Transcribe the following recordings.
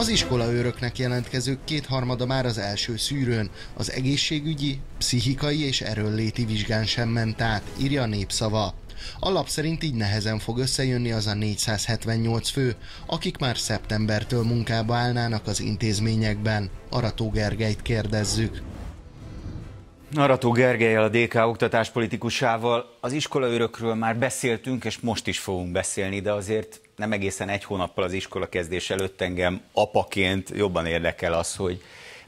Az őröknek jelentkezők kétharmada már az első szűrőn, az egészségügyi, pszichikai és erőlléti vizsgán sem ment át, írja a népszava. Alap szerint így nehezen fog összejönni az a 478 fő, akik már szeptembertől munkába állnának az intézményekben. Arató Gergelyt kérdezzük. Arató Gergelyel, a DK oktatáspolitikusával az iskolaőrökről már beszéltünk, és most is fogunk beszélni, de azért nem egészen egy hónappal az iskola kezdés előtt engem apaként jobban érdekel az, hogy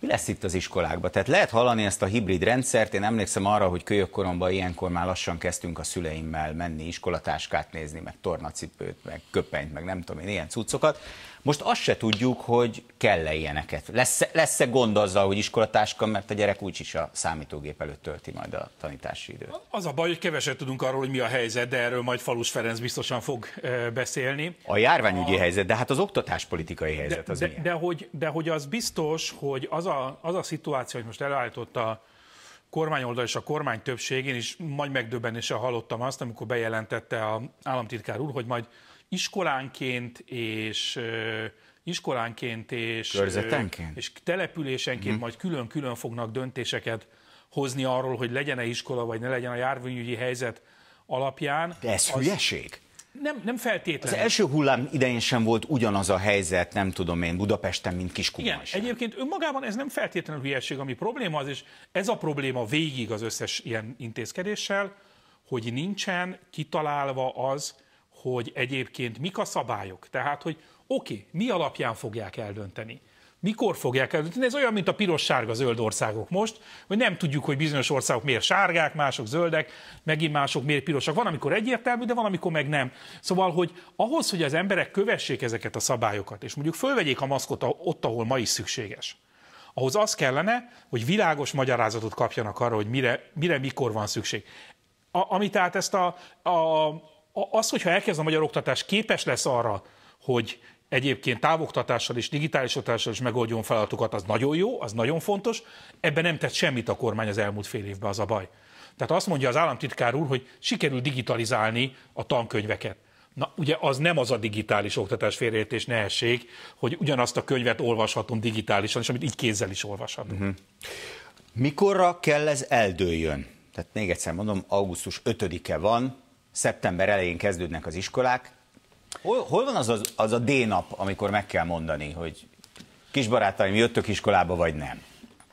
mi lesz itt az iskolákban? Tehát lehet hallani ezt a hibrid rendszert, én emlékszem arra, hogy kölyökkoromban ilyenkor már lassan kezdtünk a szüleimmel menni iskolatáskát nézni, meg tornacipőt, meg köpenyt, meg nem tudom én, ilyen cuccokat. Most azt se tudjuk, hogy kell-e ilyeneket. Lesz-e, lesz-e gond azzal, hogy iskolatáska, mert a gyerek úgyis a számítógép előtt tölti majd a tanítási időt. Az a baj, hogy keveset tudunk arról, hogy mi a helyzet, de erről majd Falus Ferenc biztosan fog beszélni. A járványügyi a... helyzet, de hát az oktatáspolitikai helyzet de, az de, milyen? De hogy, de hogy az biztos, hogy az az a, az a szituáció, hogy most elállította a kormányoldal és a kormány többség, én is nagy megdöbbenéssel hallottam azt, amikor bejelentette a államtitkár úr, hogy majd iskolánként és iskolánként és, és településenként mm. majd külön-külön fognak döntéseket hozni arról, hogy legyen-e iskola, vagy ne legyen a járványügyi helyzet alapján. De ez az, hülyeség? Nem, nem feltétlenül. Az első hullám idején sem volt ugyanaz a helyzet, nem tudom én, Budapesten, mint Kiskunban Igen, egyébként önmagában ez nem feltétlenül hülyeség, ami probléma az, és ez a probléma végig az összes ilyen intézkedéssel, hogy nincsen kitalálva az, hogy egyébként mik a szabályok. Tehát, hogy oké, okay, mi alapján fogják eldönteni mikor fogják eldönteni. Ez olyan, mint a piros-sárga-zöld országok most, hogy nem tudjuk, hogy bizonyos országok miért sárgák, mások zöldek, megint mások miért pirosak. Van, amikor egyértelmű, de van, amikor meg nem. Szóval, hogy ahhoz, hogy az emberek kövessék ezeket a szabályokat, és mondjuk fölvegyék a maszkot ott, ahol ma is szükséges, ahhoz az kellene, hogy világos magyarázatot kapjanak arra, hogy mire, mire mikor van szükség. A, ami tehát ezt a, a, a, az, hogyha elkezd a magyar oktatás, képes lesz arra, hogy egyébként távoktatással és digitális oktatással is megoldjon feladatokat, az nagyon jó, az nagyon fontos. Ebben nem tett semmit a kormány az elmúlt fél évben, az a baj. Tehát azt mondja az államtitkár úr, hogy sikerül digitalizálni a tankönyveket. Na, ugye az nem az a digitális oktatás félreértés nehesség, hogy ugyanazt a könyvet olvashatom digitálisan, és amit így kézzel is olvashatom. Mhm. Uh-huh. Mikorra kell ez eldőljön? Tehát még egyszer mondom, augusztus 5-e van, szeptember elején kezdődnek az iskolák, Hol, hol van az, az, az a D-nap, amikor meg kell mondani, hogy kisbarátaim, jöttök iskolába, vagy nem?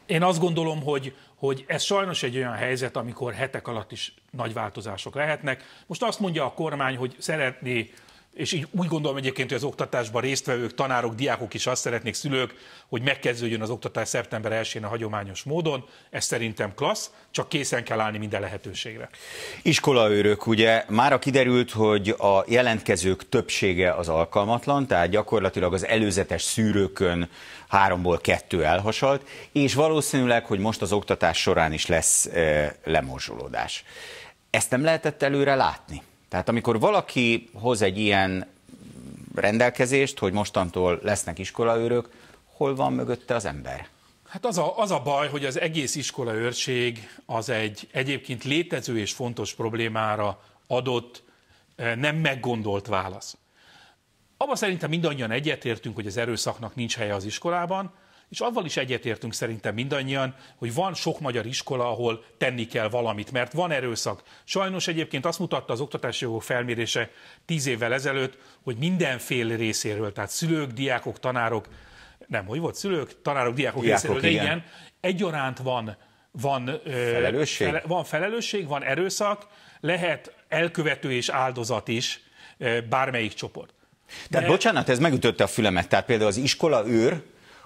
Én azt gondolom, hogy, hogy ez sajnos egy olyan helyzet, amikor hetek alatt is nagy változások lehetnek. Most azt mondja a kormány, hogy szeretné és így úgy gondolom egyébként, hogy az oktatásban résztvevők, tanárok, diákok is azt szeretnék, szülők, hogy megkezdődjön az oktatás szeptember 1-én a hagyományos módon. Ez szerintem klassz, csak készen kell állni minden lehetőségre. Iskolaőrök, ugye mára kiderült, hogy a jelentkezők többsége az alkalmatlan, tehát gyakorlatilag az előzetes szűrőkön háromból kettő elhasalt, és valószínűleg, hogy most az oktatás során is lesz e, lemorzsolódás. Ezt nem lehetett előre látni? Tehát amikor valaki hoz egy ilyen rendelkezést, hogy mostantól lesznek iskolaőrök, hol van mögötte az ember? Hát az a, az a baj, hogy az egész iskolaőrség az egy egyébként létező és fontos problémára adott, eh, nem meggondolt válasz. Abban szerintem mindannyian egyetértünk, hogy az erőszaknak nincs helye az iskolában, és avval is egyetértünk szerintem mindannyian, hogy van sok magyar iskola, ahol tenni kell valamit, mert van erőszak. Sajnos egyébként azt mutatta az oktatási jogok felmérése tíz évvel ezelőtt, hogy mindenféle részéről, tehát szülők, diákok, tanárok, nem, hogy volt szülők, tanárok, diákok, diákok részéről, igen. igen, egyaránt van, van, felelősség? Fele, van felelősség, van erőszak, lehet elkövető és áldozat is bármelyik csoport. Tehát De... bocsánat, ez megütötte a fülemet. Tehát például az iskola őr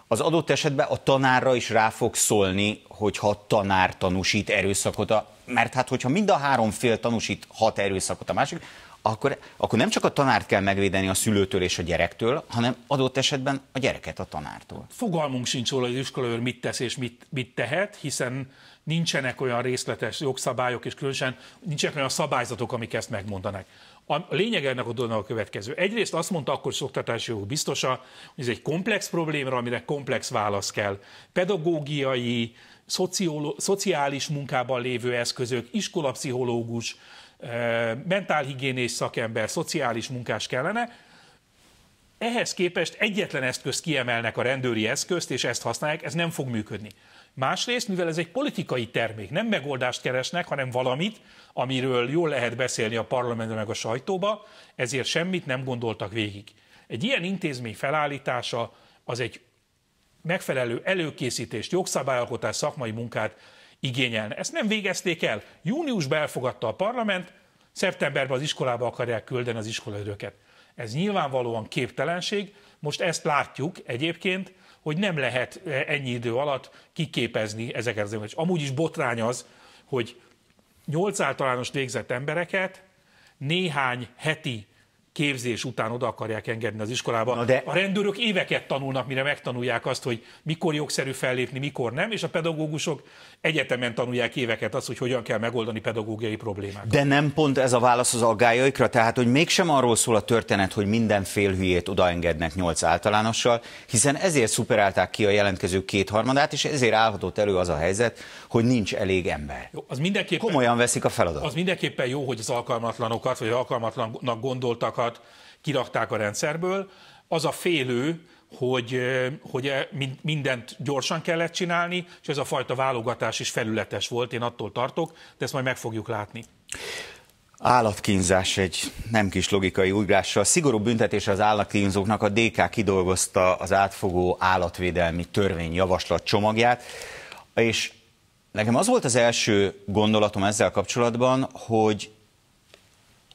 az adott esetben a tanárra is rá fog szólni, hogyha a tanár tanúsít erőszakot, a, mert hát hogyha mind a három fél tanúsít hat erőszakot a másik, akkor, akkor nem csak a tanárt kell megvédeni a szülőtől és a gyerektől, hanem adott esetben a gyereket a tanártól. Fogalmunk sincs róla, hogy az iskolaőr mit tesz és mit, mit tehet, hiszen nincsenek olyan részletes jogszabályok, és különösen nincsenek olyan szabályzatok, amik ezt megmondanak. A lényeg ennek a dolognak a következő. Egyrészt azt mondta akkor szoktatási oktatási biztosa, hogy ez egy komplex problémára, amire komplex válasz kell. Pedagógiai, szociolo- szociális munkában lévő eszközök, iskolapszichológus, eh, mentálhigiénés szakember, szociális munkás kellene. Ehhez képest egyetlen eszközt kiemelnek a rendőri eszközt, és ezt használják, ez nem fog működni. Másrészt, mivel ez egy politikai termék, nem megoldást keresnek, hanem valamit, amiről jól lehet beszélni a parlamentben meg a sajtóba, ezért semmit nem gondoltak végig. Egy ilyen intézmény felállítása az egy megfelelő előkészítést, jogszabályalkotás, szakmai munkát igényelne. Ezt nem végezték el. Júniusban elfogadta a parlament, szeptemberben az iskolába akarják küldeni az iskolaidőket. Ez nyilvánvalóan képtelenség, most ezt látjuk egyébként, hogy nem lehet e, ennyi idő alatt kiképezni ezeket az embereket. Amúgy is botrány az, hogy nyolc általános végzett embereket néhány heti képzés után oda akarják engedni az iskolába. Na de... A rendőrök éveket tanulnak, mire megtanulják azt, hogy mikor jogszerű fellépni, mikor nem, és a pedagógusok egyetemen tanulják éveket azt, hogy hogyan kell megoldani pedagógiai problémákat. De nem pont ez a válasz az aggályaikra, tehát hogy mégsem arról szól a történet, hogy minden hülyét odaengednek nyolc általánossal, hiszen ezért szuperálták ki a jelentkezők kétharmadát, és ezért állhatott elő az a helyzet, hogy nincs elég ember. Jó, az mindenképpen, Komolyan veszik a feladatot. Az mindenképpen jó, hogy az alkalmatlanokat, vagy alkalmatlanak gondoltak, sokat kirakták a rendszerből. Az a félő, hogy, eh, hogy e mindent gyorsan kellett csinálni, és ez a fajta válogatás is felületes volt, én attól tartok, de ezt majd meg fogjuk látni. Állatkínzás egy nem kis logikai ugrással. Szigorú büntetés az állatkínzóknak a DK kidolgozta az átfogó állatvédelmi törvény javaslat csomagját, és nekem az volt az első gondolatom ezzel kapcsolatban, hogy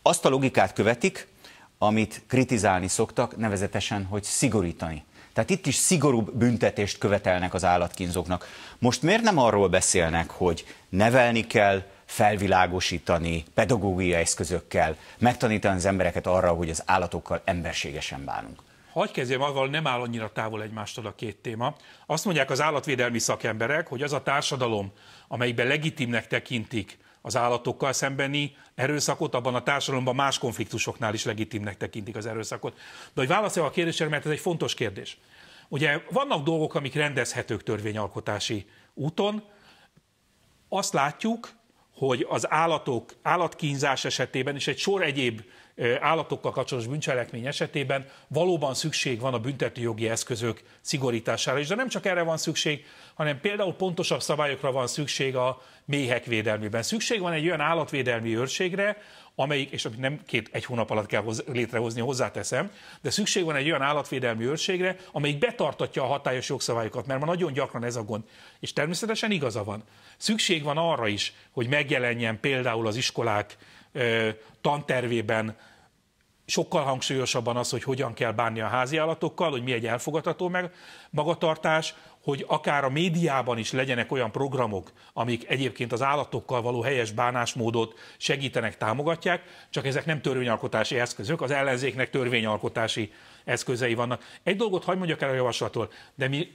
azt a logikát követik, amit kritizálni szoktak, nevezetesen, hogy szigorítani. Tehát itt is szigorúbb büntetést követelnek az állatkínzóknak. Most miért nem arról beszélnek, hogy nevelni kell, felvilágosítani pedagógiai eszközökkel, megtanítani az embereket arra, hogy az állatokkal emberségesen bánunk? Hagy kezdjem azzal, nem áll annyira távol egymástól a két téma. Azt mondják az állatvédelmi szakemberek, hogy az a társadalom, amelyikben legitimnek tekintik az állatokkal szembeni erőszakot, abban a társadalomban más konfliktusoknál is legitimnek tekintik az erőszakot. De hogy válaszolja a kérdésre, mert ez egy fontos kérdés. Ugye vannak dolgok, amik rendezhetők törvényalkotási úton. Azt látjuk, hogy az állatok, állatkínzás esetében és egy sor egyéb állatokkal kapcsolatos bűncselekmény esetében valóban szükség van a büntetőjogi eszközök szigorítására És De nem csak erre van szükség, hanem például pontosabb szabályokra van szükség a méhek védelmében. Szükség van egy olyan állatvédelmi őrségre, amelyik, és amit nem két egy hónap alatt kell hoz, létrehozni, hozzáteszem, de szükség van egy olyan állatvédelmi őrségre, amelyik betartatja a hatályos jogszabályokat, mert ma nagyon gyakran ez a gond. És természetesen igaza van. Szükség van arra is, hogy megjelenjen például az iskolák ö, tantervében sokkal hangsúlyosabban az, hogy hogyan kell bánni a házi állatokkal, hogy mi egy elfogadható meg magatartás, hogy akár a médiában is legyenek olyan programok, amik egyébként az állatokkal való helyes bánásmódot segítenek, támogatják, csak ezek nem törvényalkotási eszközök, az ellenzéknek törvényalkotási eszközei vannak. Egy dolgot hagyd mondjak el a javaslatról, de mi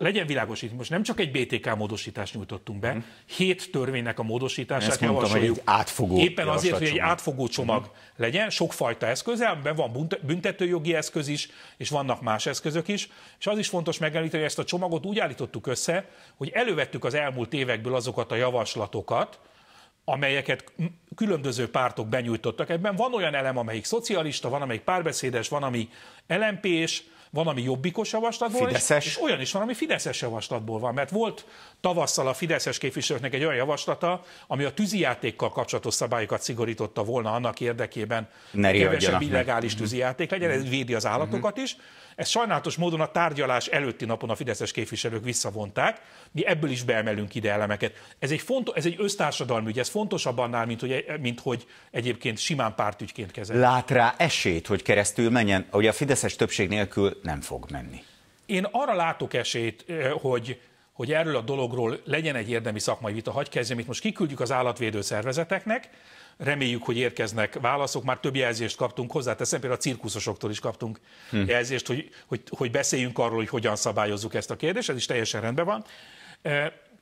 legyen világos itt, most nem csak egy BTK módosítást nyújtottunk be, mhm. hét törvénynek a módosítását Ezt mondtam, hogy Egy átfogó Éppen azért, hogy egy átfogó csomag uh-huh. legyen, sokfajta eszköz, ebben van büntetőjogi eszköz is, és vannak más eszközök is, és az is fontos megemlíteni, hogy ezt a csomagot úgy állítottuk össze, hogy elővettük az elmúlt évekből azokat a javaslatokat, amelyeket különböző pártok benyújtottak. Ebben van olyan elem, amelyik szocialista, van, amelyik párbeszédes, van, ami LMP-s, van, ami jobbikos javaslatból, Fideszes. És, és olyan is van, ami Fideszes javaslatból van, mert volt tavasszal a Fideszes képviselőknek egy olyan javaslata, ami a tűzijátékkal kapcsolatos szabályokat szigorította volna annak érdekében, ne hogy kevesebb illegális tűzijáték legyen, ez mhm. védi az állatokat mhm. is. Ez sajnálatos módon a tárgyalás előtti napon a fideszes képviselők visszavonták, mi ebből is beemelünk ide elemeket. Ez egy, fontos, ez egy össztársadalmi ügy, ez fontosabb annál, mint hogy, e, mint hogy egyébként simán pártügyként kezeljük. Lát rá esélyt, hogy keresztül menjen. Ugye a fideszes többség nélkül nem fog menni. Én arra látok esélyt, hogy hogy erről a dologról legyen egy érdemi szakmai vita, hagyj kezdjem, itt most kiküldjük az állatvédő szervezeteknek, reméljük, hogy érkeznek válaszok, már több jelzést kaptunk hozzá, teszem például a cirkuszosoktól is kaptunk hmm. jelzést, hogy, hogy, hogy beszéljünk arról, hogy hogyan szabályozzuk ezt a kérdést, ez is teljesen rendben van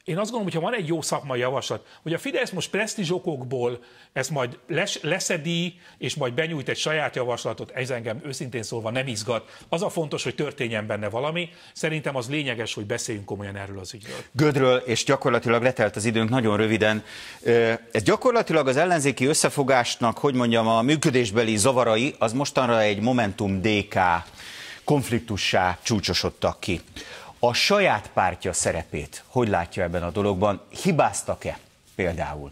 én azt gondolom, hogy ha van egy jó szakmai javaslat, hogy a Fidesz most presztizsokokból ezt majd les, leszedi, és majd benyújt egy saját javaslatot, ez engem őszintén szólva nem izgat. Az a fontos, hogy történjen benne valami. Szerintem az lényeges, hogy beszéljünk komolyan erről az ügyről. Gödről, és gyakorlatilag letelt az időnk nagyon röviden. Ez gyakorlatilag az ellenzéki összefogásnak, hogy mondjam, a működésbeli zavarai, az mostanra egy Momentum DK konfliktussá csúcsosodtak ki. A saját pártja szerepét hogy látja ebben a dologban? Hibáztak-e például?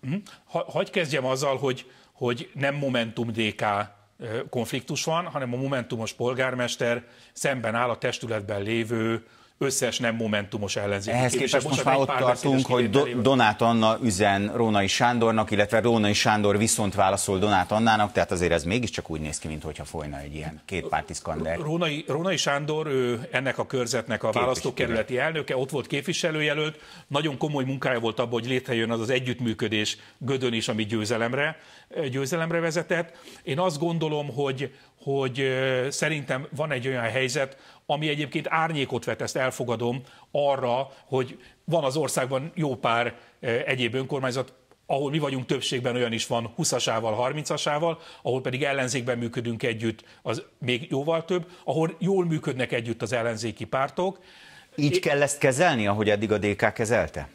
Mhm. Ha, hagy kezdjem azzal, hogy, hogy nem Momentum DK konfliktus van, hanem a Momentumos polgármester szemben áll a testületben lévő összes nem momentumos ellenzéki Ehhez képest most, most már ott tartunk, hogy Do- Donát Anna üzen Rónai Sándornak, illetve Rónai Sándor viszont válaszol Donát Annának, tehát azért ez mégiscsak úgy néz ki, mintha folyna egy ilyen kétpárti szkander. Rónai, Rónai Sándor ő ennek a körzetnek a választókerületi elnöke, ott volt képviselőjelölt, nagyon komoly munkája volt abban, hogy létrejön az az együttműködés Gödön is, ami győzelemre, győzelemre vezetett. Én azt gondolom, hogy, hogy szerintem van egy olyan helyzet, ami egyébként árnyékot vet, ezt elfogadom, arra, hogy van az országban jó pár egyéb önkormányzat, ahol mi vagyunk többségben, olyan is van 20-asával, 30-asával, ahol pedig ellenzékben működünk együtt, az még jóval több, ahol jól működnek együtt az ellenzéki pártok. Így kell ezt kezelni, ahogy eddig a DK kezelte?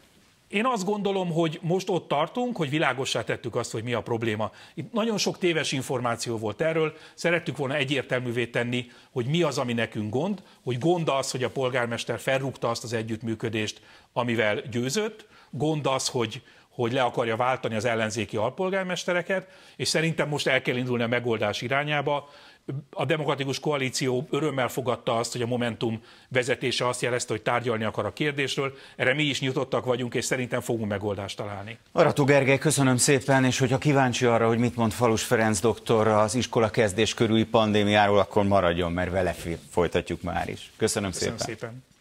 Én azt gondolom, hogy most ott tartunk, hogy világossá tettük azt, hogy mi a probléma. Itt nagyon sok téves információ volt erről, szerettük volna egyértelművé tenni, hogy mi az, ami nekünk gond, hogy gond az, hogy a polgármester felrúgta azt az együttműködést, amivel győzött, gond az, hogy hogy le akarja váltani az ellenzéki alpolgármestereket, és szerintem most el kell indulni a megoldás irányába. A demokratikus koalíció örömmel fogadta azt, hogy a Momentum vezetése azt jelezte, hogy tárgyalni akar a kérdésről. Erre mi is nyitottak vagyunk, és szerintem fogunk megoldást találni. Arató Gergely, köszönöm szépen, és hogyha kíváncsi arra, hogy mit mond Falus Ferenc doktor az iskola kezdés körüli pandémiáról, akkor maradjon, mert vele folytatjuk már is. Köszönöm, köszönöm szépen. szépen.